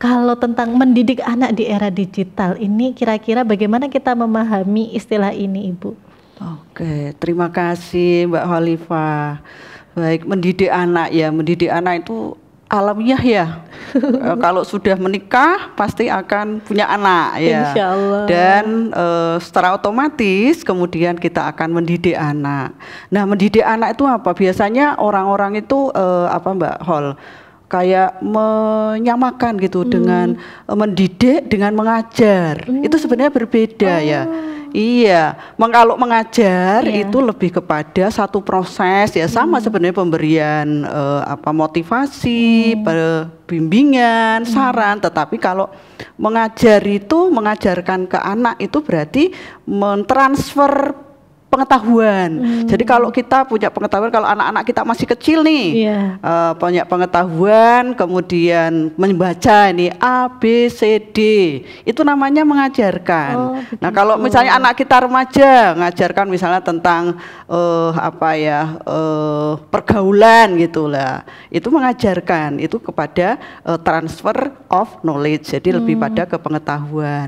Kalau tentang mendidik anak di era digital ini kira-kira bagaimana kita memahami istilah ini Ibu? Oke, terima kasih Mbak Khalifah. Baik, mendidik anak ya, mendidik anak itu alamiah ya. e, kalau sudah menikah pasti akan punya anak ya. Insya Allah. Dan e, secara otomatis kemudian kita akan mendidik anak. Nah, mendidik anak itu apa? Biasanya orang-orang itu e, apa Mbak Hol? kayak menyamakan gitu hmm. dengan eh, mendidik dengan mengajar hmm. itu sebenarnya berbeda oh. ya Iya, Meng, kalau mengajar yeah. itu lebih kepada satu proses ya sama hmm. sebenarnya pemberian uh, apa motivasi, hmm. bimbingan, hmm. saran. Tetapi kalau mengajar itu mengajarkan ke anak itu berarti mentransfer pengetahuan. Hmm. Jadi kalau kita punya pengetahuan, kalau anak-anak kita masih kecil nih, yeah. Iya. uh, punya pengetahuan, kemudian membaca ini A, B, C, D, itu namanya mengajarkan. Oh, nah kalau misalnya anak kita remaja, mengajarkan misalnya tentang uh, apa ya uh, pergaulan gitulah, itu mengajarkan itu kepada uh, transfer of knowledge. Jadi hmm. lebih pada ke pengetahuan.